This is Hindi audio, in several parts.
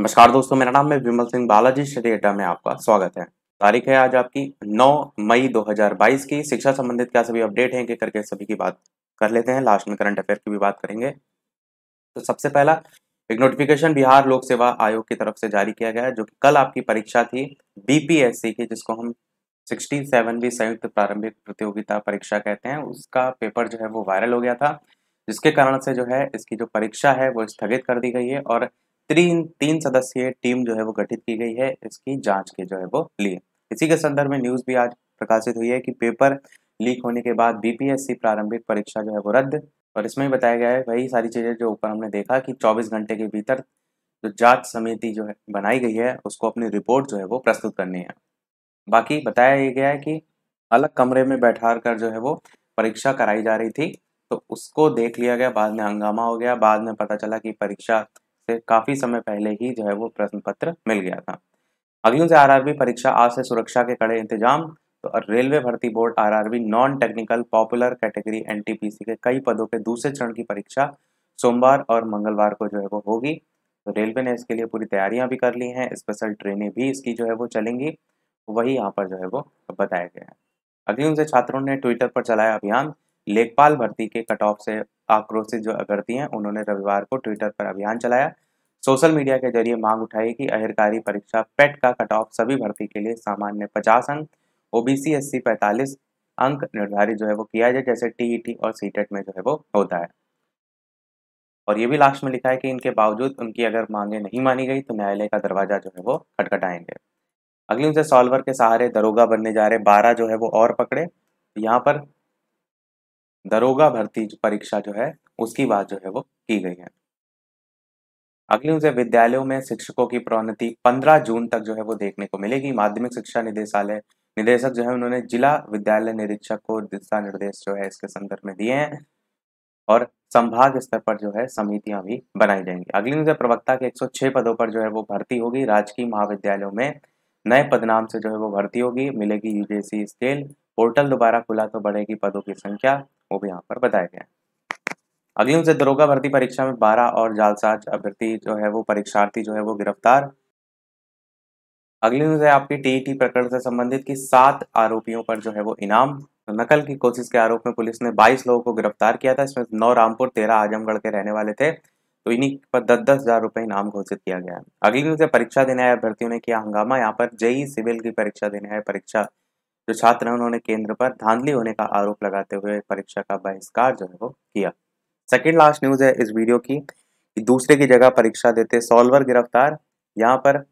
नमस्कार दोस्तों मेरा नाम है विमल सिंह बालाजी स्टडी अड्डा में आपका स्वागत है तारीख है आज आपकी 9 मई 2022 की शिक्षा संबंधित क्या सभी अपडेट हैं कि करके सभी की बात कर लेते हैं लास्ट में करंट अफेयर की भी बात करेंगे तो सबसे पहला एक नोटिफिकेशन बिहार लोक सेवा आयोग की तरफ से जारी किया गया है जो कि कल आपकी परीक्षा थी बीपीएससी की जिसको हम सिक्सटी सेवनवीं संयुक्त प्रारंभिक प्रतियोगिता परीक्षा कहते हैं उसका पेपर जो है वो वायरल हो गया था जिसके कारण से जो है इसकी जो परीक्षा है वो स्थगित कर दी गई है और तीन तीन सदस्यीय टीम जो है वो गठित की गई है इसकी जांच के जो है वो लिए इसी के संदर्भ में न्यूज भी आज प्रकाशित हुई है कि पेपर लीक होने के बाद बीपीएससी प्रारंभिक परीक्षा जो है वो रद्द और इसमें भी बताया गया है वही सारी चीजें जो ऊपर हमने देखा कि 24 घंटे के भीतर जो जांच समिति जो है बनाई गई है उसको अपनी रिपोर्ट जो है वो प्रस्तुत करनी है बाकी बताया ये गया है कि अलग कमरे में बैठा कर जो है वो परीक्षा कराई जा रही थी तो उसको देख लिया गया बाद में हंगामा हो गया बाद में पता चला कि परीक्षा से काफ़ी समय पहले ही जो है वो प्रश्न पत्र मिल गया था अगली से आरआरबी परीक्षा आज से सुरक्षा के कड़े इंतजाम तो रेलवे भर्ती board RRB non technical popular category NTPC के कई पदों के दूसरे चरण की परीक्षा सोमवार और मंगलवार को जो है वो होगी तो रेलवे ने इसके लिए पूरी तैयारियां भी कर ली हैं स्पेशल ट्रेनें भी इसकी जो है वो चलेंगी वही यहाँ पर जो है वो बताया गया है अगली उनसे छात्रों ने ट्विटर पर चलाया अभियान लेखपाल भर्ती के कट ऑफ से आक्रोशित जो अभ्यर्थी हैं उन्होंने रविवार को ट्विटर पर अभियान चलाया सोशल मीडिया के जरिए मांग उठाई कि अहिरकारी परीक्षा पेट e का कट ऑफ सभी भर्ती के लिए सामान्य पचास अंक O B C S C पैंतालीस अंक निर्धारित जो है वो किया जाए जैसे टीईटी e और सीटेट e में जो है वो होता है और ये भी लास्ट में लिखा है कि इनके बावजूद उनकी अगर मांगे नहीं मानी गई तो न्यायालय का दरवाजा जो है वो खटखटाएंगे अगली उनसे सॉल्वर के सहारे दरोगा बनने जा रहे बारह जो है वो और पकड़े यहाँ पर दरोगा भर्ती परीक्षा जो है उसकी बात जो है वो की गई है अगले न्यूज विद्यालयों में शिक्षकों की प्रोन्नति 15 जून तक जो है वो देखने को मिलेगी माध्यमिक शिक्षा निदेशालय निदेशक जो है उन्होंने जिला विद्यालय निरीक्षक को दिशा निर्देश जो है इसके संदर्भ में दिए हैं और संभाग स्तर पर जो है समितियां भी बनाई जाएंगी अगली न्यूज प्रवक्ता के 106 पदों पर जो है वो भर्ती होगी राजकीय महाविद्यालयों में नए पद नाम से जो है वो भर्ती होगी मिलेगी यूजीसी स्केल पोर्टल दोबारा खुला तो बढ़ेगी पदों की संख्या वो भी यहाँ पर बताया गया अगली उनसे दरोगा भर्ती परीक्षा में 12 और जालसाज अभ्यर्थी जो है वो परीक्षार्थी जो है वो गिरफ्तार अगली उनसे आपकी टीई प्रकरण से संबंधित की सात आरोपियों पर जो है वो इनाम तो नकल की कोशिश के आरोप में पुलिस ने 22 लोगों को गिरफ्तार किया था इसमें नौ रामपुर तेरह आजमगढ़ के रहने वाले थे तो इन्हीं पर दस दस हजार रुपये इनाम घोषित किया गया अगली न्यूज है परीक्षा देने आए अभ्यर्थियों ने किया हंगामा यहाँ पर जेई सिविल की परीक्षा देने आए परीक्षा जो छात्र हैं उन्होंने केंद्र पर धांधली होने का आरोप लगाते हुए परीक्षा का बहिष्कार जो है वो किया सेकेंड लास्ट न्यूज है इस वीडियो की दूसरे की जगह परीक्षा देते सॉल्वर गिरफ्तार यहाँ पर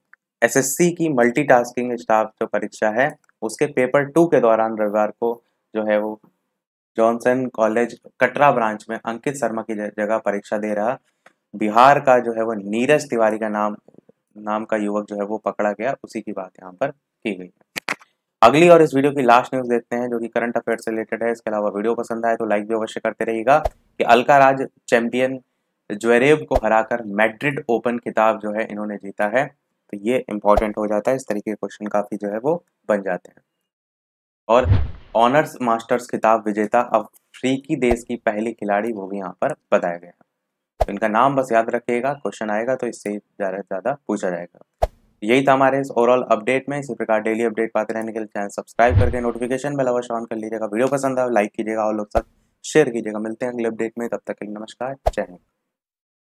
एसएससी की मल्टीटास्किंग स्टाफ जो परीक्षा है उसके पेपर टू के दौरान रविवार को जो है वो जॉनसन कॉलेज कटरा ब्रांच में अंकित शर्मा की जगह परीक्षा दे रहा बिहार का जो है वो नीरज तिवारी का नाम नाम का युवक जो है वो पकड़ा गया उसी की बात यहाँ पर की गई है अगली और इस वीडियो की लास्ट न्यूज देखते हैं जो कि करंट अफेयर से रिलेटेड है इसके अलावा वीडियो पसंद आए तो लाइक भी अवश्य करते रहिएगा कि अलका राज चैंपियन ज्वेरेब को हराकर मैड्रिड ओपन खिताब जो है इन्होंने जीता है तो ये इंपॉर्टेंट हो जाता है इस तरीके के क्वेश्चन काफ़ी जो है वो बन जाते हैं और ऑनर्स मास्टर्स खिताब विजेता अफ्रीकी देश की पहली खिलाड़ी वो भी यहाँ पर बताया गया तो इनका नाम बस याद रखिएगा क्वेश्चन आएगा तो इससे ज़्यादा से ज़्यादा पूछा जाएगा यही था हमारे इस ओवरऑल अपडेट में इसी प्रकार डेली अपडेट पाते रहने के लिए चैनल सब्सक्राइब करके नोटिफिकेशन बेल अवश्य ऑन कर लीजिएगा वीडियो पसंद आए लाइक तो कीजिएगा और लोग साथ शेयर कीजिएगा मिलते हैं अगले अपडेट में तब तक के लिए नमस्कार जय हिंद